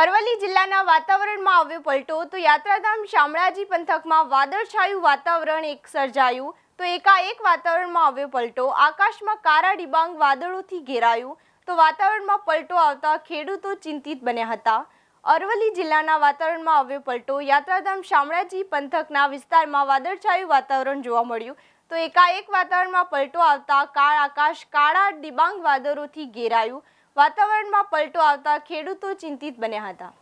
અરવલ્લી જિલ્લાના વાતાવરણમાં આવ્યો પલટો તો યાત્રાધામ શામળાજી પંથકમાં વાદળછાયું વાતાવરણ એક સર્જાયું તો એકાએક વાતાવરણમાં આવ્યો પલટો આકાશમાં કારા ડિબાંગ વાદળોથી ઘેરાયું તો વાતાવરણમાં પલટો આવતા ખેડૂતો ચિંતિત બન્યા હતા અરવલ્લી જિલ્લાના વાતાવરણમાં આવ્યો પલટો યાત્રાધામ શામળાજી પંથકના વિસ્તારમાં વાદળછાયું વાતાવરણ જોવા મળ્યું તો એકાએક વાતાવરણમાં પલટો આવતા કાળ આકાશ કાળા ડિબાંગ વાદળોથી ઘેરાયું વાતાવરણમાં પલટો આવતા ખેડૂતો ચિંતિત બન્યા હતા